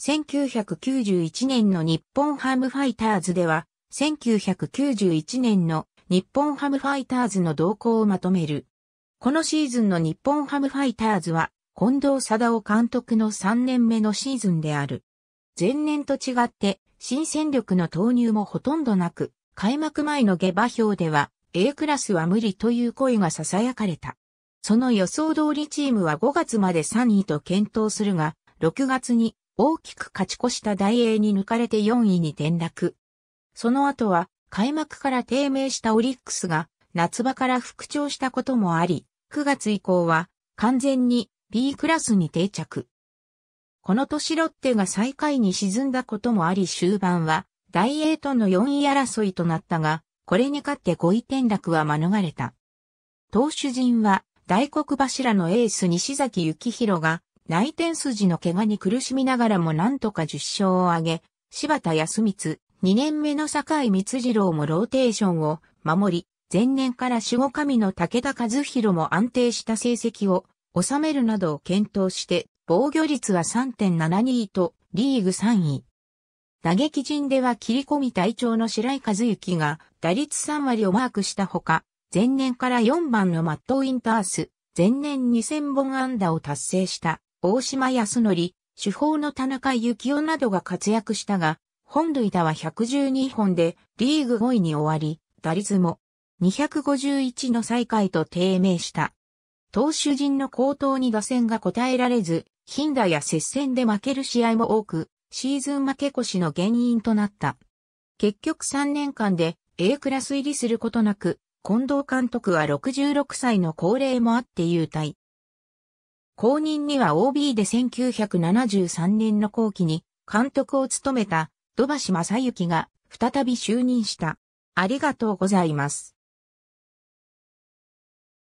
1991年の日本ハムファイターズでは、1991年の日本ハムファイターズの動向をまとめる。このシーズンの日本ハムファイターズは、近藤貞夫監督の3年目のシーズンである。前年と違って、新戦力の投入もほとんどなく、開幕前の下馬評では、A クラスは無理という声が囁かれた。その予想通りチームは5月まで3位と検討するが、6月に大きく勝ち越した大英に抜かれて4位に転落。その後は開幕から低迷したオリックスが夏場から復調したこともあり、9月以降は完全に B クラスに定着。この年ロッテが最下位に沈んだこともあり終盤は大英との4位争いとなったが、これに勝って5位転落は免れた。投手陣は大黒柱のエース西崎幸宏が内転筋の怪我に苦しみながらも何とか10勝を挙げ、柴田康光、2年目の坂井光次郎もローテーションを守り、前年から守護神の武田和弘も安定した成績を収めるなどを検討して、防御率は3.72とリーグ3位。打撃陣では切り込み隊長の白井和幸が打率3割をマークしたほか、前年から4番のマット・ウィンタース、前年2000本安打を達成した大島康則、主砲の田中幸雄などが活躍したが、本塁打は112本でリーグ5位に終わり、打率も251の最下位と低迷した。投手陣の高騰に打線が応えられず、頻打や接戦で負ける試合も多く、シーズン負け越しの原因となった。結局3年間で A クラス入りすることなく、近藤監督は66歳の高齢もあって優待。後任には OB で1973年の後期に監督を務めた土橋正幸が再び就任した。ありがとうございます。